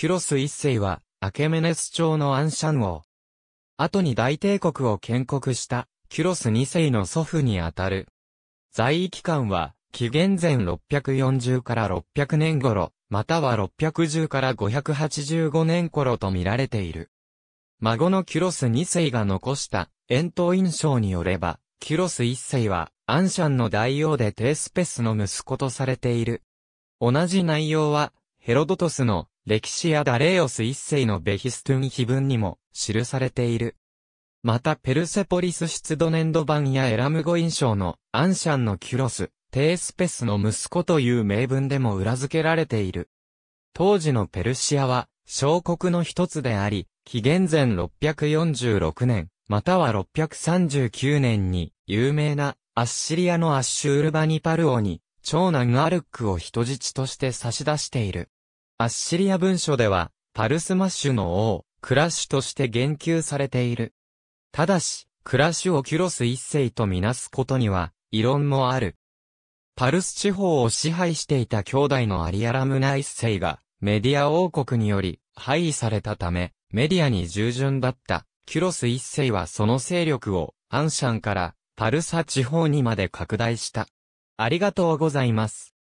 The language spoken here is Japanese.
キュロス一世は、アケメネス朝のアンシャン王。後に大帝国を建国した、キュロス二世の祖父にあたる。在位期間は、紀元前640から600年頃、または610から585年頃と見られている。孫のキュロス二世が残した、遠投印象によれば、キュロス一世は、アンシャンの大王でテースペスの息子とされている。同じ内容は、ヘロドトスの、歴史やダレオス一世のベヒストゥン碑文にも記されている。またペルセポリス出土年度版やエラム語印象のアンシャンのキュロス、テースペスの息子という名文でも裏付けられている。当時のペルシアは小国の一つであり、紀元前646年、または639年に有名なアッシリアのアッシュールバニパルオに長男アルックを人質として差し出している。アッシリア文書では、パルスマッシュの王、クラッシュとして言及されている。ただし、クラッシュをキュロス一世とみなすことには、異論もある。パルス地方を支配していた兄弟のアリアラムナ一世が、メディア王国により、廃位されたため、メディアに従順だった、キュロス一世はその勢力を、アンシャンから、パルサ地方にまで拡大した。ありがとうございます。